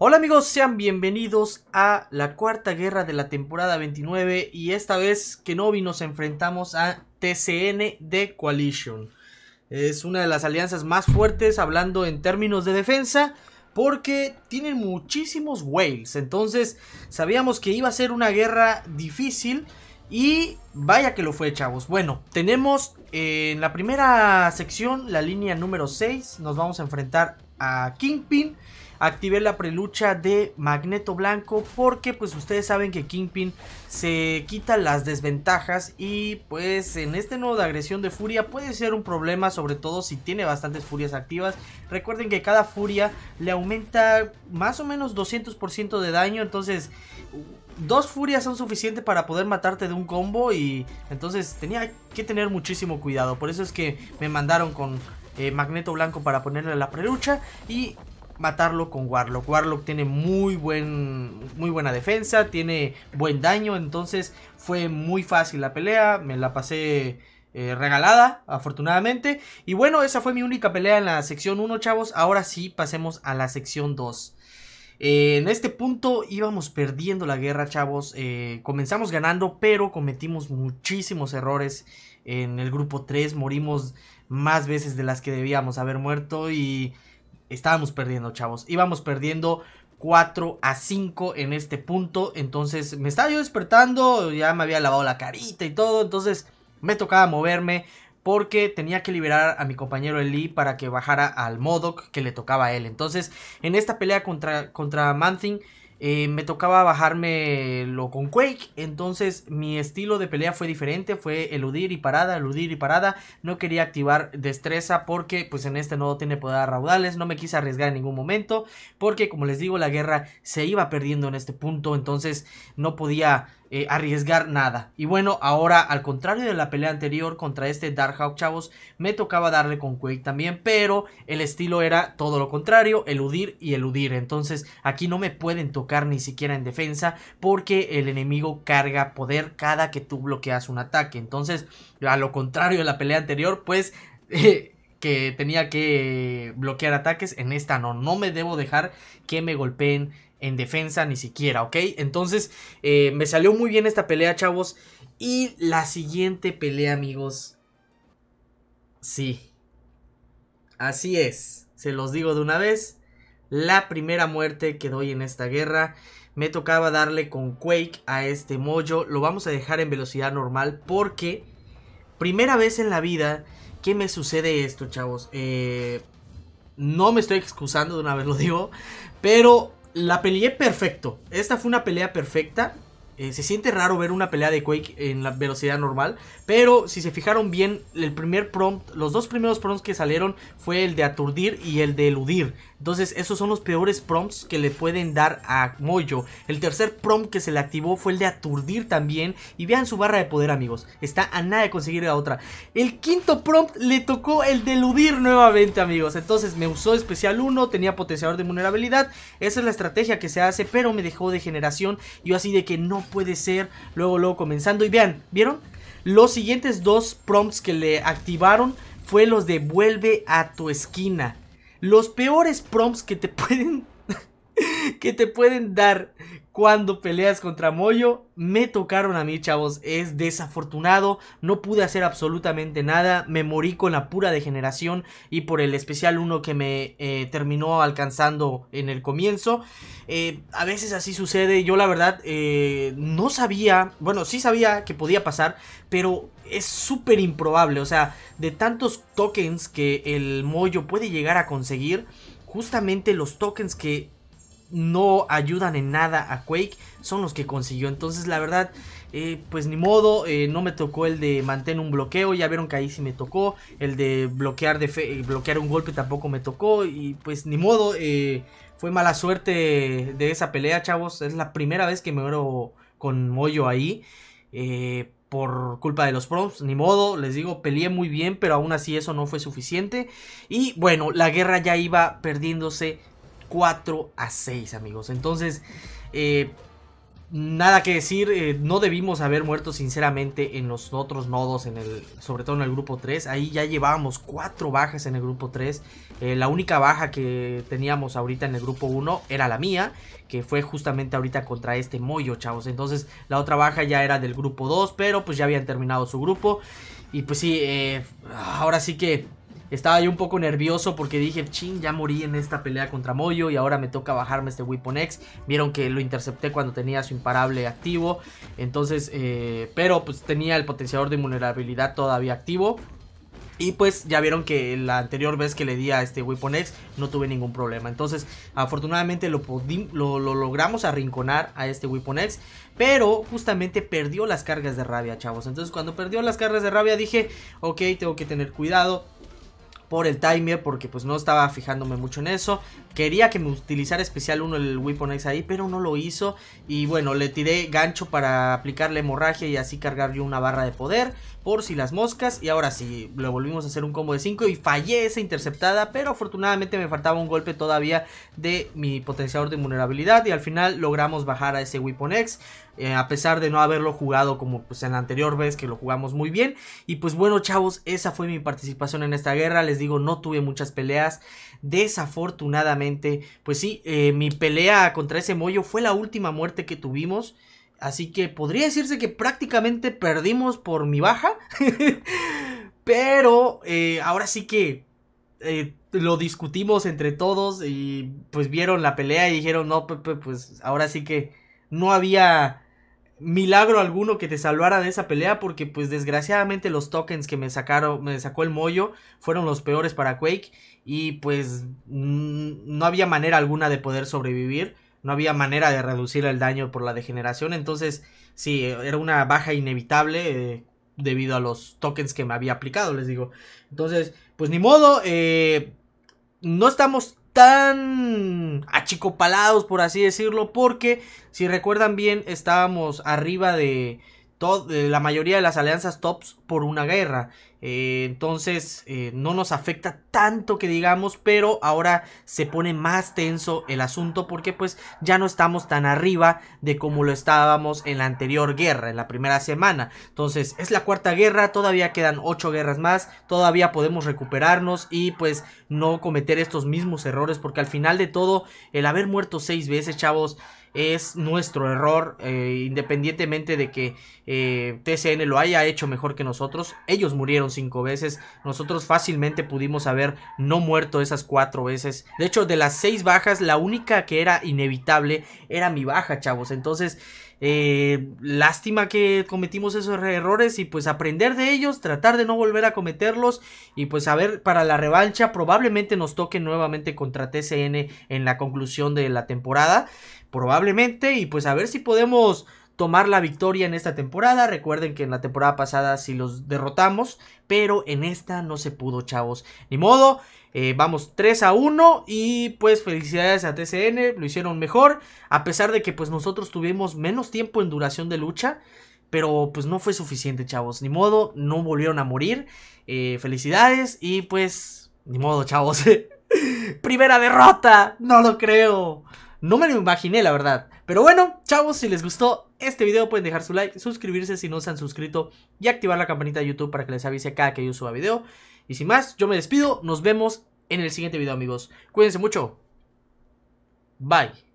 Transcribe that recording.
Hola amigos, sean bienvenidos a la cuarta guerra de la temporada 29 y esta vez Kenobi nos enfrentamos a TCN de Coalition. Es una de las alianzas más fuertes hablando en términos de defensa porque tienen muchísimos whales, entonces sabíamos que iba a ser una guerra difícil y vaya que lo fue chavos. Bueno, tenemos eh, en la primera sección la línea número 6, nos vamos a enfrentar a Kingpin activé la prelucha de Magneto Blanco porque pues ustedes saben que Kingpin se quita las desventajas y pues en este nuevo de agresión de furia puede ser un problema sobre todo si tiene bastantes furias activas. Recuerden que cada furia le aumenta más o menos 200% de daño entonces dos furias son suficientes para poder matarte de un combo y entonces tenía que tener muchísimo cuidado. Por eso es que me mandaron con eh, Magneto Blanco para ponerle la prelucha y matarlo con Warlock. Warlock tiene muy, buen, muy buena defensa, tiene buen daño, entonces fue muy fácil la pelea, me la pasé... Eh, regalada, afortunadamente. Y bueno, esa fue mi única pelea en la sección 1, chavos. Ahora sí, pasemos a la sección 2. Eh, en este punto íbamos perdiendo la guerra, chavos. Eh, comenzamos ganando, pero cometimos muchísimos errores en el grupo 3. Morimos más veces de las que debíamos haber muerto y estábamos perdiendo, chavos. Íbamos perdiendo 4 a 5 en este punto. Entonces me estaba yo despertando, ya me había lavado la carita y todo. Entonces me tocaba moverme porque tenía que liberar a mi compañero Eli para que bajara al Modoc que le tocaba a él. Entonces en esta pelea contra, contra Manthing eh, me tocaba bajarme lo con Quake, entonces mi estilo de pelea fue diferente, fue eludir y parada, eludir y parada, no quería activar destreza porque pues en este nodo tiene poder raudales, no me quise arriesgar en ningún momento, porque como les digo la guerra se iba perdiendo en este punto, entonces no podía eh, arriesgar nada. Y bueno, ahora al contrario de la pelea anterior contra este Darkhawk, chavos, me tocaba darle con Quake también, pero el estilo era todo lo contrario, eludir y eludir. Entonces aquí no me pueden tocar ni siquiera en defensa porque el enemigo carga poder cada que tú bloqueas un ataque. Entonces, a lo contrario de la pelea anterior, pues... Eh, que tenía que bloquear ataques. En esta no, no me debo dejar que me golpeen en defensa ni siquiera, ¿ok? Entonces eh, me salió muy bien esta pelea, chavos. Y la siguiente pelea, amigos. Sí. Así es. Se los digo de una vez. La primera muerte que doy en esta guerra. Me tocaba darle con Quake a este Mojo. Lo vamos a dejar en velocidad normal porque Primera vez en la vida que me sucede esto, chavos. Eh, no me estoy excusando de una vez lo digo, pero la peleé perfecto. Esta fue una pelea perfecta. Eh, se siente raro ver una pelea de Quake en la velocidad normal. Pero si se fijaron bien, el primer prompt, los dos primeros prompts que salieron fue el de aturdir y el de eludir. Entonces esos son los peores prompts que le pueden dar a Mojo. El tercer prompt que se le activó fue el de aturdir también. Y vean su barra de poder amigos. Está a nada de conseguir la otra. El quinto prompt le tocó el deludir nuevamente amigos. Entonces me usó especial 1. Tenía potenciador de vulnerabilidad. Esa es la estrategia que se hace. Pero me dejó de generación. Y yo así de que no puede ser. Luego, luego comenzando. Y vean, ¿vieron? Los siguientes dos prompts que le activaron fue los de vuelve a tu esquina los peores prompts que te pueden que te pueden dar cuando peleas contra Moyo me tocaron a mí, chavos. Es desafortunado, no pude hacer absolutamente nada. Me morí con la pura degeneración y por el especial 1 que me eh, terminó alcanzando en el comienzo. Eh, a veces así sucede. Yo, la verdad, eh, no sabía, bueno, sí sabía que podía pasar, pero es súper improbable. O sea, de tantos tokens que el Moyo puede llegar a conseguir, justamente los tokens que no ayudan en nada a Quake son los que consiguió. Entonces, la verdad, eh, pues ni modo, eh, no me tocó el de mantener un bloqueo, ya vieron que ahí sí me tocó, el de bloquear, de eh, bloquear un golpe tampoco me tocó y pues ni modo, fue mala suerte de esa pelea, chavos, es la primera vez que me muero con Moyo ahí. por culpa de los prompts, ni modo, les digo, peleé muy bien, pero aún así eso no fue suficiente. Y bueno, la guerra ya iba perdiéndose 4 a 6, amigos. Entonces, eh, nada que decir, eh, no debimos haber muerto sinceramente en los otros nodos, en el, sobre todo en el grupo 3. Ahí ya llevábamos 4 bajas en el grupo 3. Eh, la única baja que teníamos ahorita en el grupo 1 era la mía, que fue justamente ahorita contra este Moyo, chavos. Entonces la otra baja ya era del grupo 2, pero pues ya habían terminado su grupo. Y pues sí, ahora sí que estaba yo un poco nervioso porque dije, ching, ya morí en esta pelea contra Moyo y ahora me toca bajarme este Weapon X. Vieron que lo intercepté cuando tenía su imparable activo. Entonces, eh, pero pues tenía el potenciador de vulnerabilidad todavía activo. Y pues ya vieron que la anterior vez que le di a este Weapon X no tuve ningún problema. Entonces, afortunadamente lo, lo, lo, logramos arrinconar a este Weapon X. Pero justamente perdió las cargas de rabia, chavos. Entonces, cuando perdió las cargas de rabia dije, ok, tengo que tener cuidado por el timer porque pues no estaba fijándome mucho en eso. Quería que me utilizara especial uno el Weapon X ahí, pero no lo hizo. Y bueno, le tiré gancho para aplicarle hemorragia y así cargar yo una barra de poder por si las moscas. Y ahora sí, lo volvimos a hacer un combo de 5 y fallé esa interceptada, pero afortunadamente me faltaba un golpe todavía de mi potenciador de vulnerabilidad y al final logramos bajar a ese Weapon X. Eh, a pesar de no haberlo jugado como pues en la anterior vez que lo jugamos muy bien. Y pues bueno chavos, esa fue mi participación en esta guerra. Les digo, no tuve muchas peleas. Desafortunadamente, pues sí, eh, mi pelea contra ese mollo fue la última muerte que tuvimos. Así que podría decirse que prácticamente perdimos por mi baja. Pero eh, ahora sí que eh, lo discutimos entre todos y pues vieron la pelea y dijeron, no, Pepe, pues ahora sí que no había milagro alguno que te salvara de esa pelea porque pues desgraciadamente los tokens que me sacaron, me sacó el mollo fueron los peores para Quake y pues no había manera alguna de poder sobrevivir, no había manera de reducir el daño por la degeneración, entonces sí, era una baja inevitable eh, debido a los tokens que me había aplicado, les digo. Entonces, pues ni modo, eh, no estamos tan achicopalados, por así decirlo, porque si recuerdan bien, estábamos arriba de eh, la mayoría de las alianzas tops por una guerra. Eh, entonces eh, no nos afecta tanto que digamos, pero ahora se pone más tenso el asunto porque pues ya no estamos tan arriba de como lo estábamos en la anterior guerra, en la primera semana. Entonces es la cuarta guerra, todavía quedan ocho guerras más, todavía podemos recuperarnos y pues no cometer estos mismos errores porque al final de todo el haber muerto seis veces, chavos, es nuestro error, eh, independientemente de que eh, TCN lo haya hecho mejor que nosotros. Ellos murieron cinco veces, nosotros fácilmente pudimos haber no muerto esas cuatro veces. De hecho, de las seis bajas, la única que era inevitable era mi baja, chavos. Entonces, eh, lástima que cometimos esos errores y pues aprender de ellos, tratar de no volver a cometerlos y pues a ver para la revancha probablemente nos toque nuevamente contra TCN en la conclusión de la temporada, probablemente y pues a ver si podemos tomar la victoria en esta temporada. Recuerden que en la temporada pasada sí los derrotamos, pero en esta no se pudo, chavos. Ni modo, eh, vamos 3 a 1 y pues felicidades a TCN, lo hicieron mejor, a pesar de que pues nosotros tuvimos menos tiempo en duración de lucha. Pero pues no fue suficiente, chavos. Ni modo, no volvieron a morir. Eh, felicidades y pues... Ni modo, chavos. Primera derrota. No lo creo. No me lo imaginé, la verdad. Pero bueno, chavos, si les gustó este video pueden dejar su like, suscribirse si no se han suscrito y activar la campanita de YouTube para que les avise cada que yo suba video. Y sin más, yo me despido, nos vemos en el siguiente video amigos. Cuídense mucho. Bye.